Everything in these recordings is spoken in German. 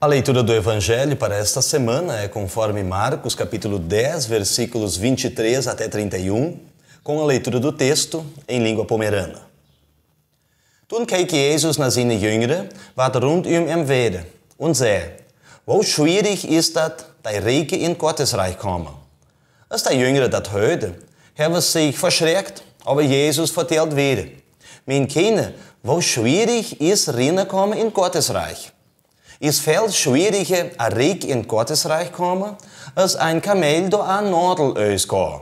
A leitura do Evangelho para esta semana é conforme Marcos, capítulo 10, versículos 23 até 31, com a leitura do texto em língua pomerana. Toen keek Jesus naar seine Jünger, wat rund um ihm wäre, und zei, Wo schwierig ist dat, die Reiche in Gottes Reich kommen. Als die Jünger dat hörten, haben er sie sich verschreckt, aber Jesus vertelt wieder, Mein Kinder, wo schwierig ist komme in Gottes Reich. ist viel schwieriger, ein Rick in Gottesreich kommen, als ein Kamel durch ein Nadel ausgehen.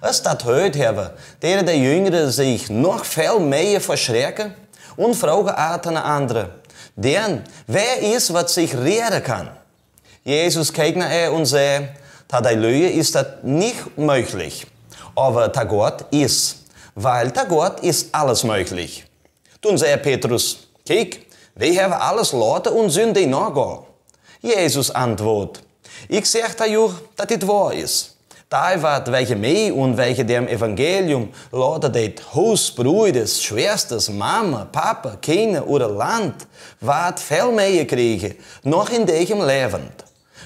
Als das hört haben, deren der Jüngere sich noch viel mehr verschrecken und fragen an andere, denn wer ist, was sich rehren kann? Jesus kijkt naar er und sagt, da der Löwe ist das nicht möglich, aber der Gott ist, weil der Gott ist alles möglich. Dann sagt Petrus, kick, They have alles Leute und Sünde in Nagel. Jesus antwortet, ich sage dir, dass dit wahr ist. Da wird welche mir und welche dem Evangelium Leute, die Haus, Brüder, Schwesters, Mama, Papa, Kinder oder Land, wird viel mehr kriegen, noch in diesem Leben.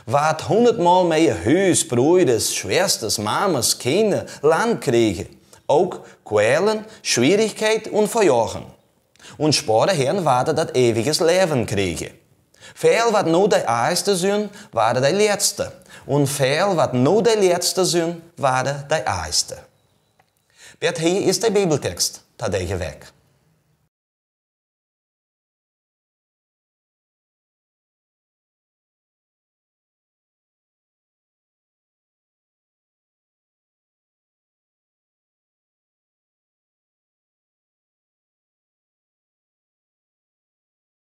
Wird hundertmal mehr Haus, Brüder, Schwesters, Mamas, Kinder, Land kriegen. Auch Quälen, Schwierigkeit und Verjochen und spore Herrn werde das ewiges Leben kriege. Viel, wat nur der erste sind, werde der letzte. Und viel, wat nur der letzte sind, werde der erste. Bert hier ist der Bibeltext, der weg.